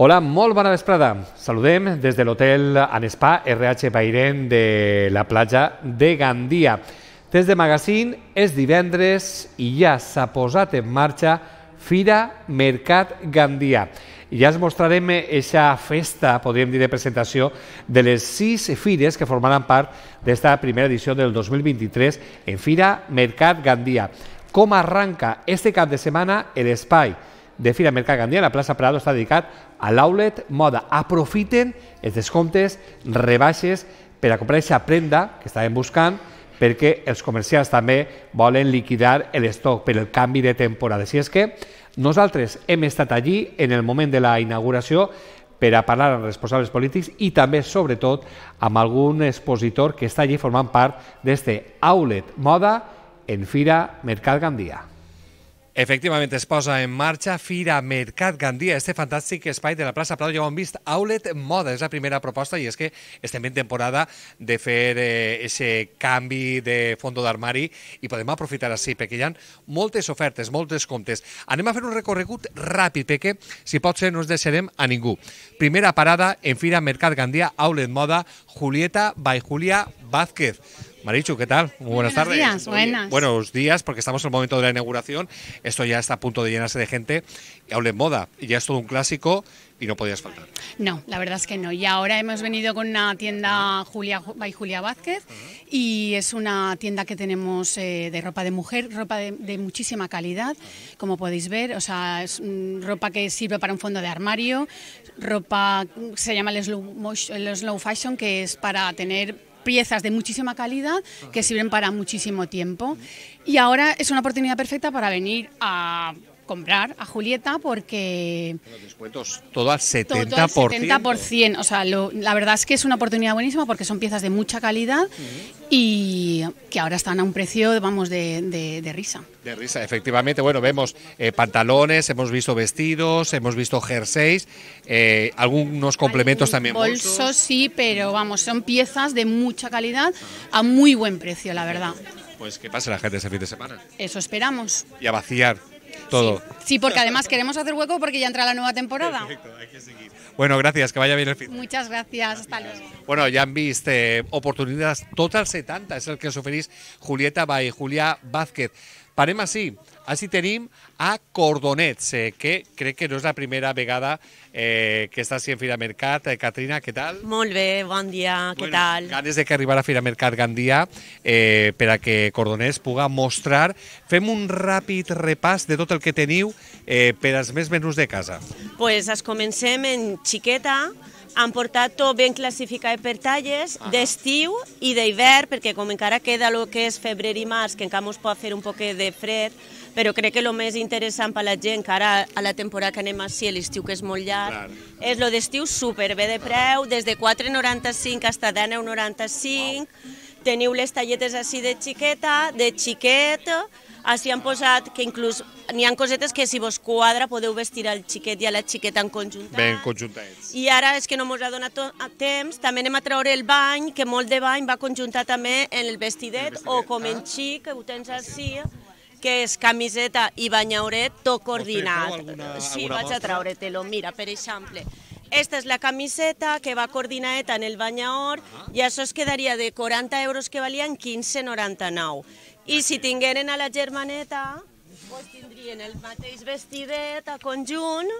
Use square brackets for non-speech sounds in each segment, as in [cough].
Hola, molt bona vesprada. Saludem des de l'hotel Spa RH Bairén de la platja de Gandia. Des de Magazín és divendres i ja s'ha posat en marxa Fira Mercat Gandia. I ja es mostrarem aquesta festa, podríem dir, de presentació de les sis fires que formaran part d'esta primera edició del 2023 en Fira Mercat Gandia. Com arranca este cap de setmana l'espai? de Fira Mercagandia, la plaça Prado està dedicat a l'outlet moda. Aprofiten els descomptes, rebaixes, per a comprar aquesta prenda que estàvem buscant perquè els comercials també volen liquidar l'estoc per el canvi de temporada. Així és que nosaltres hem estat allí en el moment de la inauguració per a parlar amb responsables polítics i també, sobretot, amb algun expositor que està allí formant part d'aquest aulet moda en Fira Mercat Gandia. Efectivament, es posa en marxa Fira Mercat Gandia, este fantàstic espai de la plaça Prado. Ja ho hem vist, Outlet Moda és la primera proposta i és que estem en temporada de fer eh, ese canvi de fondo d'armari i podem aprofitar així perquè hi ha moltes ofertes, moltes comptes. Anem a fer un recorregut ràpid perquè, si pot ser, no ens deixarem a ningú. Primera parada en Fira Mercat Gandia, Outlet Moda, Julieta by Julia Vázquez. Marichu, ¿qué tal? Muy buenas, buenos Días, buenas. buenos días, porque estamos en el momento de la inauguración. Esto ya está a punto de llenarse de gente. Y en moda, ya es todo un clásico y no podías faltar. No, la verdad es que no. Y ahora hemos venido con una tienda Julia, by Julia Vázquez y es una tienda que tenemos eh, de ropa de mujer, ropa de, muchísima calidad, como podéis ver. O sea, es mm, ropa que sirve para un fondo de armario, ropa se llama slow, el slow fashion, que es para tener piezas de muchísima calidad que sirven para muchísimo tiempo. Y ahora es una oportunidad perfecta para venir a comprar a Julieta porque... Los descuentos, todo al 70%. 70%. O sea, la verdad es que es una oportunidad buenísima porque son piezas de mucha calidad y que ahora están a un precio, vamos, de, risa. De risa, efectivamente. Bueno, vemos eh, pantalones, hemos visto vestidos, hemos visto jerseys, eh, algunos complementos también. Bolsos, bolsos, sí, pero vamos, son piezas de mucha calidad a muy buen precio, la verdad. Pues que pase la gente ese fin de semana. Eso esperamos. Y a vaciar. Todo. Sí, porque además queremos hacer hueco porque ya entra la nueva temporada. Perfecto, hay que seguir. Bueno, gracias, que vaya bien el fin. Muchas gracias, hasta luego. Bueno, ya han visto eh, oportunidades total 70, es el que os oferís Julieta Bay, Julia Vázquez. Parem així. Així tenim a Cordonets, eh, que crec que no és la primera vegada eh, que estàs en Fira Mercat. Eh, Catrina, què tal? Molt bé, bon dia, bueno, què tal? Ganes de que arribar a Fira Mercat Gandia eh, per a que Cordonets puga mostrar. Fem un ràpid repàs de tot el que teniu eh, per als més menús de casa. Doncs pues es comencem en xiqueta, han portat tot ben classificat per talles, ah. d'estiu i d'hivern, perquè com encara queda el que és febrer i març, que encara ens pot fer un poquet de fred, però crec que el més interessant per la gent, que ara a la temporada que anem així, l'estiu que és molt llarg, Clar. és lo d'estiu super bé de preu, des de 4,95 hasta 10,95, wow. teniu les talletes així de xiqueta, de xiquet, així han posat que inclús n'hi han cosetes que si vos quadra podeu vestir el xiquet i a la xiqueta en conjuntat. Ben conjuntats. I ara és que no mos ha donat temps, també anem a treure el bany, que molt de bany va conjuntar també en el vestidet, el vestidet. o com en ah. xic, que ho tens així, que és camiseta i banyauret tot coordinat. Alguna, sí, alguna vaig a treure te lo mira, per exemple. Esta es la camiseta que va coordinada en el banyador i això es quedaria de 40 euros que valían 15,99. I si tingueren a la germaneta, pues tendrían el mateix vestidet a conjunt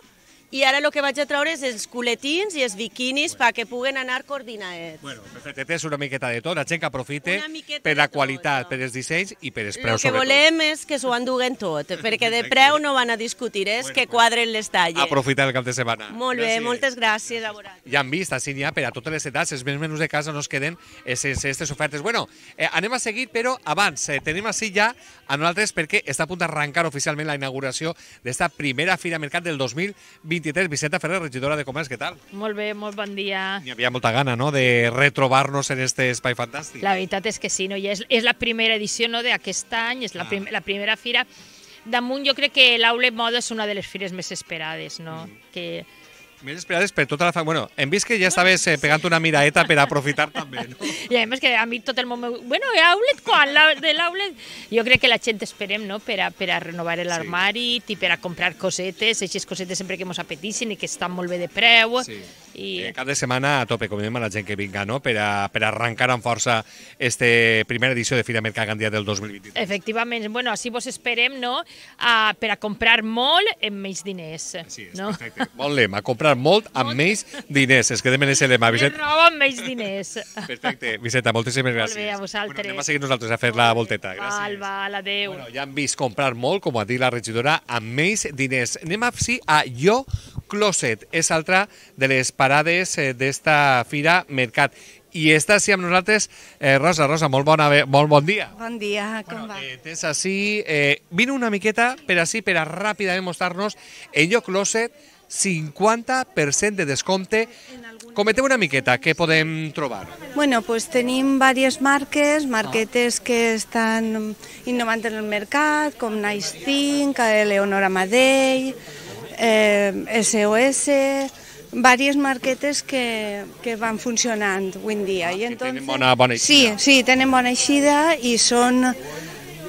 i ara el que vaig a treure és els culetins i els biquinis perquè puguen anar coordinats. Bueno, perfecte, tens una miqueta de tot, la gent que aprofite per la qualitat, per els dissenys i per els preus, sobretot. El que volem és que s'ho enduguen tot, [laughs] perquè de preu no van a discutir, és que quadren les talles. Aprofitar el cap de setmana. Molt bé, moltes gràcies Ja han vist, així n'hi ha per a totes les edats, els més menys de casa no es queden sense aquestes ofertes. Bueno, eh, anem a seguir, però abans, eh, tenim així ja a nosaltres perquè està a punt d'arrencar oficialment la inauguració d'esta primera Fira Mercat del 2020 23, Vicenta Ferrer, regidora de Comerç, què tal? Molt bé, molt bon dia. Hi havia molta gana, no?, de retrobar-nos en este espai fantàstic. La veritat és que sí, no? I és, és la primera edició no, d'aquest any, és la, ah. prim ah. la primera fira. Damunt jo crec que l'Aule Moda és una de les fires més esperades, no? Mm. Que més esperades per tota la fa... Bueno, hem vist que ja estaves eh, pegant una miraeta per aprofitar també, no? I a més que a mi tot el món... Bueno, i outlet quan? La, de l'outlet... Jo crec que la gent esperem, no?, per a, per a renovar l'armari sí. i per a comprar cosetes, aixes cosetes sempre que ens apetissin i que estan molt bé de preu. Sí. I... Eh, cap de setmana a tope, com a la gent que vinga, no?, per, a, per a arrencar amb força este primera edició de Fira Mercat Gandia del 2023. Efectivament. Bueno, així vos esperem, no?, a, ah, per a comprar molt amb eh, més diners. Sí, és no? perfecte. Bon lema, comprar funcionar molt amb més diners. Es quedem en ese lema, Vicent. Roba amb més diners. Perfecte. Vicenta, moltíssimes gràcies. Molt bé, a vosaltres. Bueno, anem a seguir nosaltres a fer la volteta. Gràcies. Val, val, adeu. Bueno, ja hem vist comprar molt, com ha dit la regidora, amb més diners. Anem a sí, a Jo Closet. És altra de les parades eh, d'esta fira Mercat i està així sí, amb nosaltres. Eh, Rosa, Rosa, molt, bona, molt bon dia. Bon dia, com bueno, va? Eh, tens així... Eh, vine una miqueta per així per a ràpidament mostrar-nos el Jo closet 50% de descompte. Cometeu una miqueta, què podem trobar? Bueno, pues tenim diverses marques, marquetes ah. que estan innovant en el mercat, com Nice Think, Eleonora Madei, eh, SOS, diverses marquetes que, que van funcionant avui en dia. Ah, I entonces, tenen bona, bona eixida. Sí, sí, tenen bona eixida i són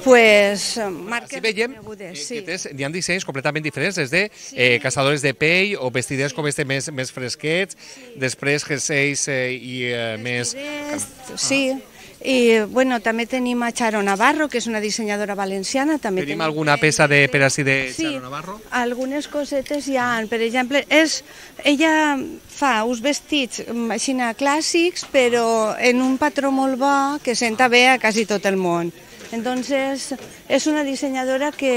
pues marques Así veiem conegudes, sí. que tens, hi ha dissenys completament diferents, des de sí. eh, caçadores de pell o vestides sí. com este més, més fresquets, sí. després jerseis eh, i eh, més... Ah. Sí, i bueno, també tenim a Charo Navarro, que és una dissenyadora valenciana. També tenim, tenim alguna peça de, per així de sí, Charo Navarro? algunes cosetes hi ha. Per exemple, és, ella fa uns vestits mm, així clàssics, però en un patró molt bo que senta bé a quasi tot el món. Entonces, és una dissenyadora que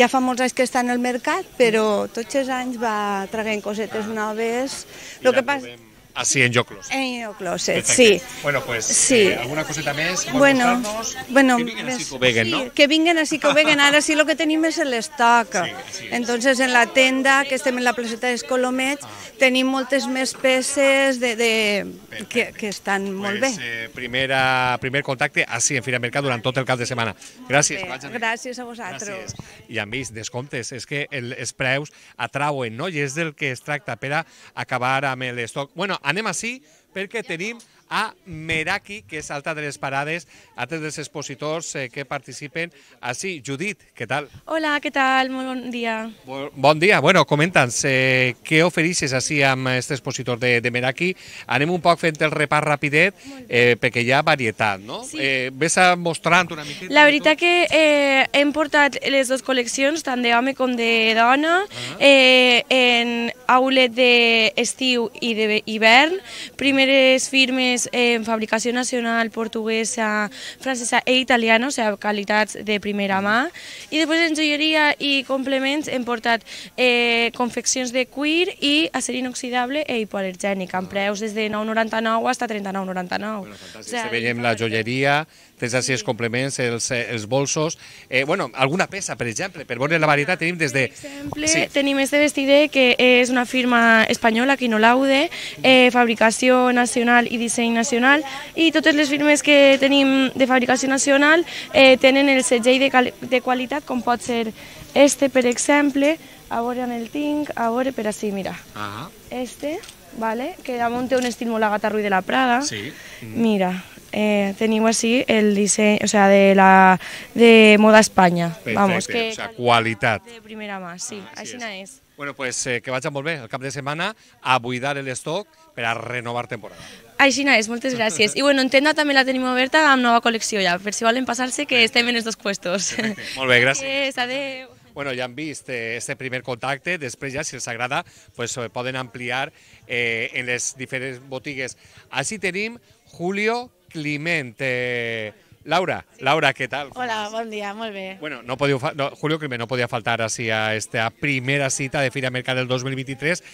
ja fa molts anys que està en el mercat, però tots els anys va traient cosetes noves. I el que passa... Así en Yo Closet. En Yo Closet, sí. Bueno, pues sí. Eh, alguna coseta més? Bueno, bueno, que vinguen a que veguen, sí, no? Que vinguen a que veguen. Ara sí el que tenim és l'estoc. Sí, sí, Entonces en la tenda, que estem en la placeta de Colomets, ah. tenim moltes més peces de, de, que, que estan pues, molt bé. Eh, primera, primer contacte així en Fira Mercat durant tot el cap de setmana. Gràcies. gràcies a vosaltres. Gràcies. I amb més, descomptes, és que el, els preus atrauen, no? I és del que es tracta per a acabar amb l'estoc. Bueno, anem ací perquè tenim a Meraki, que és altra de les parades, altres dels expositors eh, que participen. Així, ah, sí, Judit, què tal? Hola, què tal? Molt bon dia. Bon, bon dia. Bueno, comenta'ns, eh, què oferixes així amb aquest expositor de, de Meraki? Anem un poc fent el repàs rapidet, eh, perquè hi ha varietat, no? Sí. Eh, ves a mostrant una miqueta? La veritat que eh, hem portat les dues col·leccions, tant d'home com de dona, -huh. Ah. eh, en aulet d'estiu i d'hivern, primeres firmes més en eh, fabricació nacional portuguesa, francesa i e italiana, o sigui, qualitats de primera mà. I després en joieria i complements hem portat eh, confeccions de cuir i acer inoxidable i e hipoalergènic, amb preus des de 9,99 fins a 39,99. Bueno, fantàstic, o sigui, veiem la joieria, tens així els complements, els, els bolsos, eh, bueno, alguna peça, per exemple, per veure la varietat tenim des de... Per exemple, sí. tenim este vestidè que és una firma espanyola, Quinolaude, eh, fabricació nacional i disseny made nacional i totes les firmes que tenim de fabricació nacional eh, tenen el segell de, de qualitat com pot ser este, per exemple, a veure on el tinc, a veure per així, mira. Ah. Este, vale, que damunt té un estil molt a de la Prada. Sí. Mm. Mira, eh, teniu així el disseny, o sea, de la de moda Espanya. Perfecte, Vamos, que o sea, qualitat. De primera mà, sí, ah, així, així és. és. Bueno, pues eh, que vagi molt bé el cap de setmana a buidar el stock per a renovar temporada. Així és, moltes gràcies. I bueno, en tenda també la tenim oberta amb nova col·lecció ja, per si volen passar-se, que estem en els dos puestos. [laughs] Molt bé, gràcies. Adéu. adéu. Bueno, ja han vist eh, este primer contacte, després ja, si els agrada, pues, eh, poden ampliar eh, en les diferents botigues. Així tenim Julio Climent. Eh, Laura, sí. Laura, què tal? Hola, bon dia, molt bé. Bueno, no podeu, no, Julio Climent no podia faltar així eh, a esta primera cita de Fira Mercat del 2023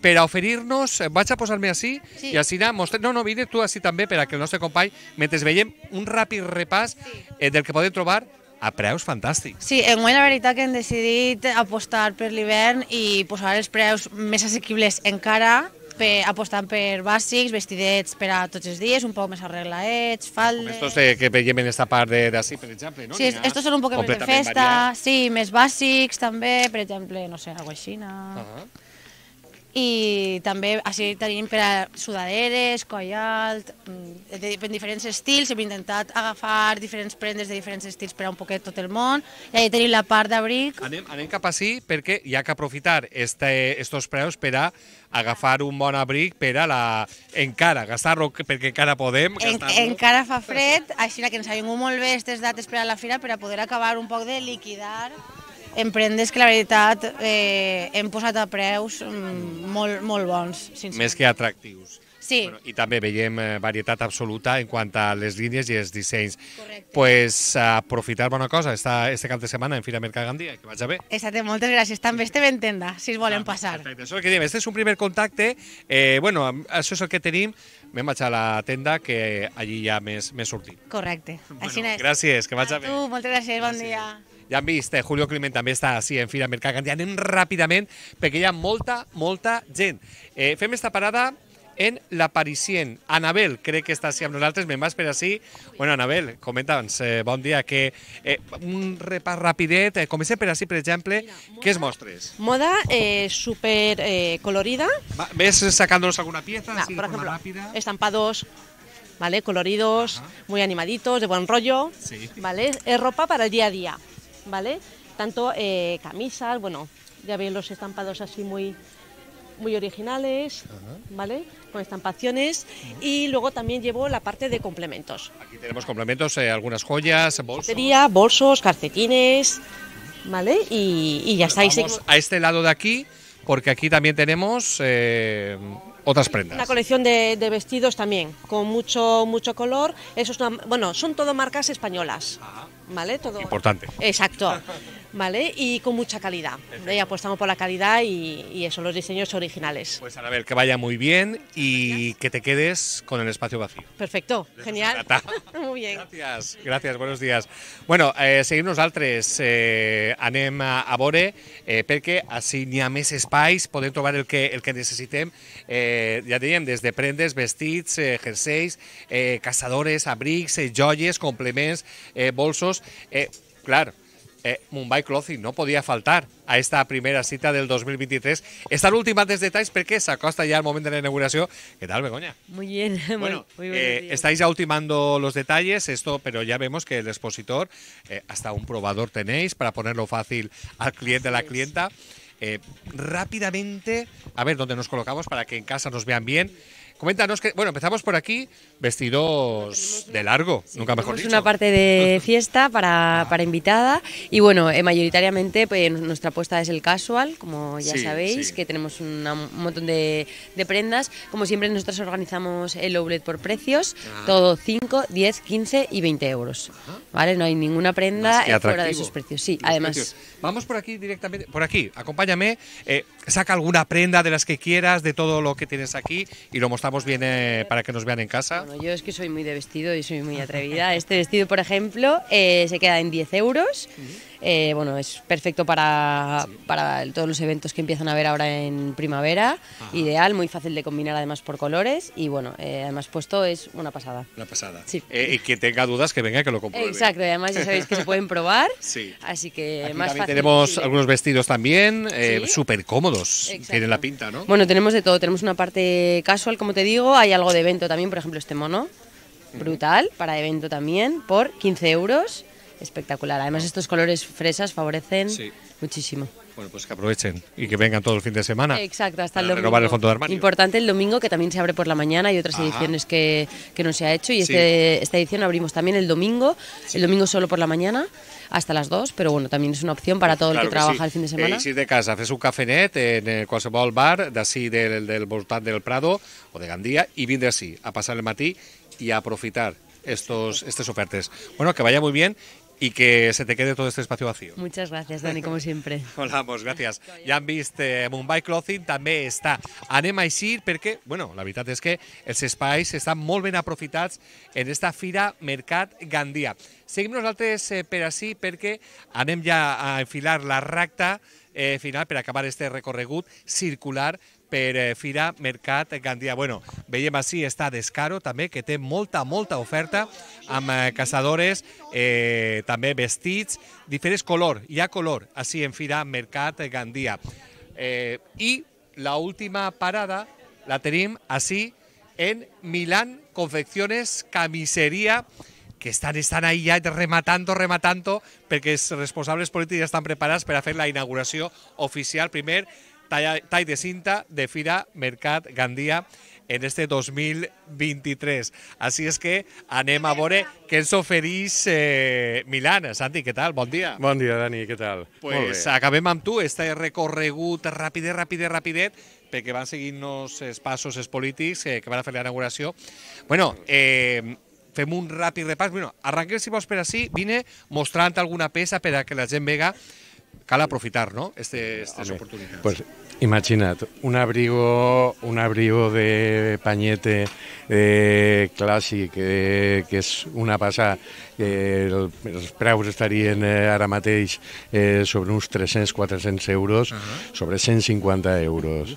per a oferir-nos, eh, vaig a posar-me així sí. i així mostre... No, no, vine tu així també per a que el nostre company, mentre veiem un ràpid repàs eh, del que podem trobar a preus fantàstics. Sí, en guany la veritat que hem decidit apostar per l'hivern i posar els preus més assequibles encara per, apostant per bàsics, vestidets per a tots els dies, un poc més arreglaets, faldes... Com estos eh, que veiem en esta part d'ací, per exemple, no? Sí, ha... estos són un poc més de festa, variat. sí, més bàsics també, per exemple, no sé, alguna cosa així. No? Uh -huh i també així tenim per a sudaderes, coll alt, mm, en diferents estils, hem intentat agafar diferents prendes de diferents estils per a un poquet tot el món, i allà tenim la part d'abric. Anem, anem cap sí, perquè hi ha que aprofitar este, estos preus per a agafar un bon abric per a la... encara, gastar-lo perquè encara podem. En, encara fa fred, així que ens ha vingut molt bé aquestes dates per a la fira per a poder acabar un poc de liquidar emprendes que la veritat eh, hem posat a preus mm, molt, molt bons. Sincer. Més que atractius. Sí. Bueno, I també veiem eh, varietat absoluta en quant a les línies i els dissenys. Correcte. pues, aprofitar bona cosa, està este cap de setmana en Fira Mercat Gandia, que vaja a bé. Exacte, moltes gràcies. També estem en tenda, si es volen ah, passar. Perfecte, això és el que diem, este és un primer contacte, eh, bueno, això és el que tenim, me'n vaig a la tenda, que allí hi ha més, més sortit. Correcte. [laughs] Bueno, Així és. Gràcies, que vaja a, a tu, moltes gràcies, gràcies. bon dia ja han vist, eh, Julio Climent també està així en Fira Mercat Cantí. Anem ràpidament perquè hi ha molta, molta gent. Eh, fem esta parada en La Parisien. Anabel, crec que està així amb nosaltres, me'n vas per així. Bueno, Anabel, comenta'ns, doncs, eh, bon dia, que eh, un repàs rapidet, eh, comencem per així, per exemple, què es mostres? Moda eh, super eh, colorida. Va, ves sacant-nos alguna pieza, Va, així, por ejemplo, ràpida. estampados, ¿vale? Coloridos, -huh. muy animaditos, de buen rollo, sí. ¿vale? Es ropa para el día a día. ¿vale? Tanto eh, camisas, bueno, ya veis los estampados así muy muy originales, ¿vale? Con estampaciones y luego también llevo la parte de complementos. Aquí tenemos complementos, eh, algunas joyas, bolsos. bolsos, calcetines, ¿vale? Y, ya estáis a este lado de aquí, porque aquí también tenemos eh, otras prendas. Una colección de, vestidos también, con mucho mucho color. Eso bueno, son todo marcas españolas, ah. ¿vale? Todo importante. Exacto. [laughs] ¿Vale? Y con mucha calidad. Y Apostamos por la calidad y, y, eso, los diseños originales. Pues a ver, que vaya muy bien y que te quedes con el espacio vacío. Perfecto, genial. [laughs] muy bien. Gracias, gracias, buenos días. Bueno, eh, seguimos al Eh, anem abore... Eh, ...perque eh, porque así el que, el que eh, ya te desde desde prendes, vestits, eh, eh cazadores, abrics, eh, complements, eh, bolsos... Eh, claro, Mumbai Clothing no podía faltar a esta primera cita del 2023. Están últimos detalles pero qué sacó hasta ya el momento de la inauguración. ¿Qué tal, Begoña? Muy bien. [laughs] Bueno, muy, bien. estáis ya ultimando los detalles, esto, pero ya vemos que el expositor, hasta un probador tenéis para ponerlo fácil al cliente, a la clienta. Eh, rápidamente, a ver dónde nos colocamos para que en casa nos vean bien. Coméntanos que, bueno, empezamos por aquí vestidos de largo, nunca mejor Es una parte de [laughs] fiesta para, invitada y bueno, eh, mayoritariamente pues, nuestra apuesta es el casual, como ya sabéis, que tenemos un montón de, prendas. Como siempre, nosotros organizamos el outlet por precios, ah. todo 5, 10, 15 y 20 euros, ¿vale? No hay ninguna prenda eh, fuera de esos precios, sí, además. Vamos por aquí directamente, por aquí, acompáñame, eh, saca alguna prenda de las que quieras, de todo lo que tienes aquí y lo mostramos estamos eh, para que nos vean en casa? Bueno, yo es que soy muy de vestido y soy muy atrevida. Este vestido, por ejemplo, eh, se queda en 10 euros. Eh, bueno, es perfecto para, todos los eventos que empiezan a haber ahora en primavera. Ideal, muy fácil de combinar además por colores y bueno, eh, además puesto es una pasada. Una pasada. Sí. Eh, y que tenga dudas que venga que lo compruebe. Exacto, además ya sabéis que se pueden probar. [laughs] sí. Así que Aquí más también Tenemos algunos vestidos también súper cómodos. en Tienen la pinta, ¿no? Bueno, tenemos de todo. Tenemos una parte casual, como te digo, hay algo de evento también, por ejemplo este mono. Brutal, para evento también, por 15 euros espectacular. Además, estos colores fresas favorecen muchísimo. Bueno, pues que aprovechen y que vengan todo el fin de semana. Exacto, hasta el domingo. el fondo de Importante el domingo, que también se abre por la mañana. y otras ediciones que, que, no se ha hecho. Y este, esta edición abrimos también el domingo, el domingo solo por la mañana, hasta las 2. Pero bueno, también es una opción para todo el que, trabaja el fin de eh, semana. Eh, de casa haces un cafenet en el eh, cual bar de así del, del del Prado o de Gandía y vienes así, a pasar el matí y a aprovechar estos, estas ofertas. Bueno, que vaya muy bien y que se te quede todo este espacio vacío. Muchas gracias, Dani, como siempre. Hola, [laughs] pues gràcies. Ja han vist eh, Mumbai Clothing també està. Anem així perquè, bueno, la veritat és que els espais estan molt ben aprofitats en esta fira Mercat Gandia. Seguim nosaltres eh, per así, perquè anem ja a enfilar la recta eh, final per acabar este recorregut circular per eh, Fira Mercat Gandia. Bueno, veiem així, està Descaro també, que té molta, molta oferta amb eh, caçadores, eh, també vestits, diferents color, hi ha color, així en Fira Mercat Gandia. Eh, I la última parada la tenim així en Milán Confecciones Camiseria, que estan, estan ahí ja rematando, rematando, perquè els responsables polítics ja estan preparats per a fer la inauguració oficial primer tall de cinta de Fira Mercat Gandia en este 2023. Así és que anem a veure què ens oferís eh, Milan. Santi, què tal? Bon dia. Bon dia, Dani, què tal? Pues acabem amb tu, este recorregut ràpid, rapidet, ràpidet, perquè van seguint-nos els passos els polítics eh, que van a fer la inauguració. Bueno, eh, fem un ràpid repàs. Bueno, arranquem, si vols, per així. Vine mostrant alguna peça per a que la gent vega cal aprofitar, no?, aquestes oportunitats. Pues Imagina't, un abrigo, un abrigo de pañete eh, clàssic, eh, que és una passa, eh, el, els preus estarien eh, ara mateix eh, sobre uns 300-400 euros, uh -huh. sobre 150 euros.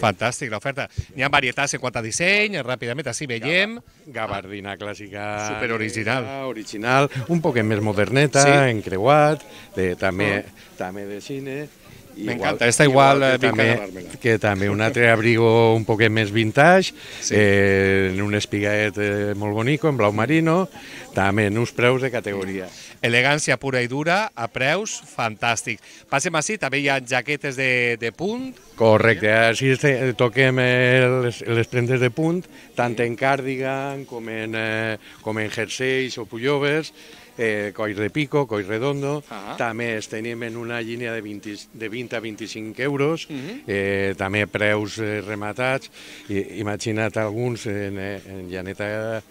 Fantàstic, l'oferta. N'hi ha varietats en quant a disseny, ràpidament, així veiem. Gabardina clàssica. Super Original, eh, original, un poc més moderneta, sí. encreuat, de, també, -huh. Ah. també de cine. M'encanta, està igual, igual que, també, eh, que també un altre abrigo un poquet més vintage, sí. eh, en un espiguet eh, molt bonico, en blau marino, també en uns preus de categoria. Elegància pura i dura, a preus fantàstics. Passem així, també hi ha jaquetes de, de punt. Correcte, així toquem eh, les, les prendes de punt, tant en càrdigan com en, eh, com en jerseis o pullovers, eh, Coll Repico, Coll Redondo, -huh. també tenim en una línia de 20, de 20 a 25 euros, uh mhm. -huh. eh, també preus eh, rematats, I, imagina't alguns en, eh, en Janeta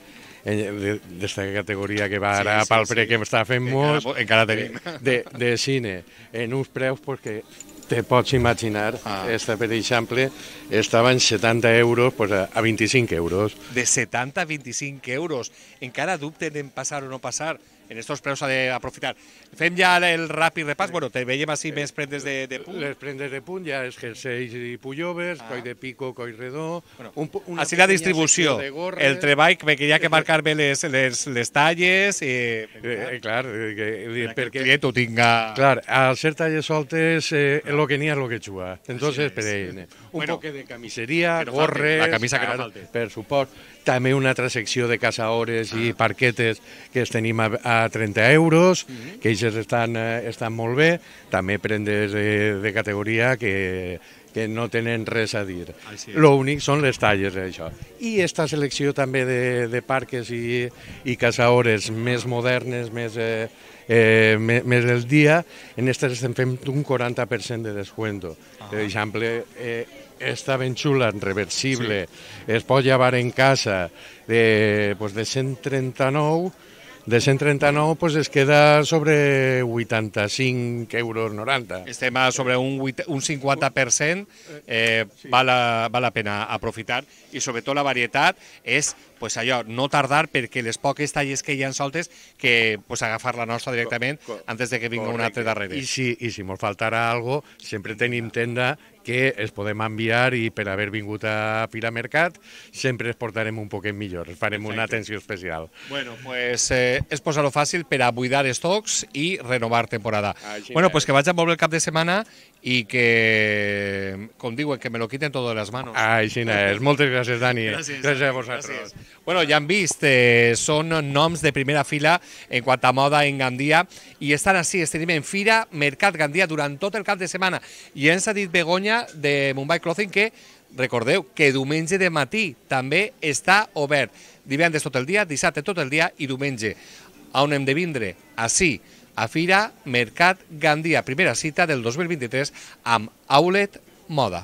d'esta categoria que va ara sí, pel pre sí. que està fent molt encara, encara tenim. De, de cine, en uns preus perquè te pots imaginar, ah. esta, per exemple, estava en 70 euros pues, a 25 euros. De 70 a 25 euros. Encara dubten en passar o no passar en estos preus ha d'aprofitar. Fem ja el ràpid repàs, bueno, te veiem així eh, més prendes de, de eh, punt. Les prendes de punt ja és jerseis i pullovers, ah. de pico, coi redó... Bueno, un, una així la distribució, el treball, que ja que eh, marcar bé les, les, les talles... I, eh, clar, que, perquè, perquè el client ho tinga... Clar, al ser talles soltes, eh, el que n'hi ha és el que juga. Entonces, per ell, un bueno, poc de camiseria, gorres... La camisa que no falte. Per suport també una altra secció de casaores ah. i parquetes que els tenim a, a 30 euros, mm -hmm. que ells estan, eh, estan molt bé, també prendes de, eh, de categoria que, que no tenen res a dir. Ah, L'únic són les talles, eh, això. I esta selecció també de, de parques i, i casaores més modernes, més, eh, eh, més del dia, en aquestes estem fent un 40% de descuento. Ah. Per exemple, eh, està ben xula, reversible, sí. es pot llevar en casa, de, pues de 139 de 139 pues es queda sobre 85 euros 90. Estem a sobre un, 8, un 50%, eh, sí. val, la, val la pena aprofitar i sobretot la varietat és pues, allò, no tardar perquè les poques talles que hi ha soltes que pues, agafar la nostra directament antes de que vingui un altre darrere. I si, i si mos faltarà algo, sempre tenim tenda que els podem enviar i per haver vingut a Piramercat sempre els portarem un poquet millor, els farem Perfecte. una atenció especial. Bueno, pues eh, és posar-ho fàcil per a buidar estocs i renovar temporada. Així bueno, pues que vaig a molt el cap de setmana i que, com diuen, que me lo quiten totes de les manos. Així és. Moltes gràcies, Dani. Gràcies, gràcies a vosaltres. Gràcies. Bueno, ja han vist, eh, són noms de primera fila en quant a moda en Gandia i estan així, estem en Fira Mercat Gandia durant tot el cap de setmana i ens ha dit Begoña Catalunya de Mumbai Clothing, que recordeu que diumenge de matí també està obert. Divendres tot el dia, dissabte tot el dia i diumenge. on hem de vindre? Així, a Fira Mercat Gandia, primera cita del 2023 amb Aulet Moda.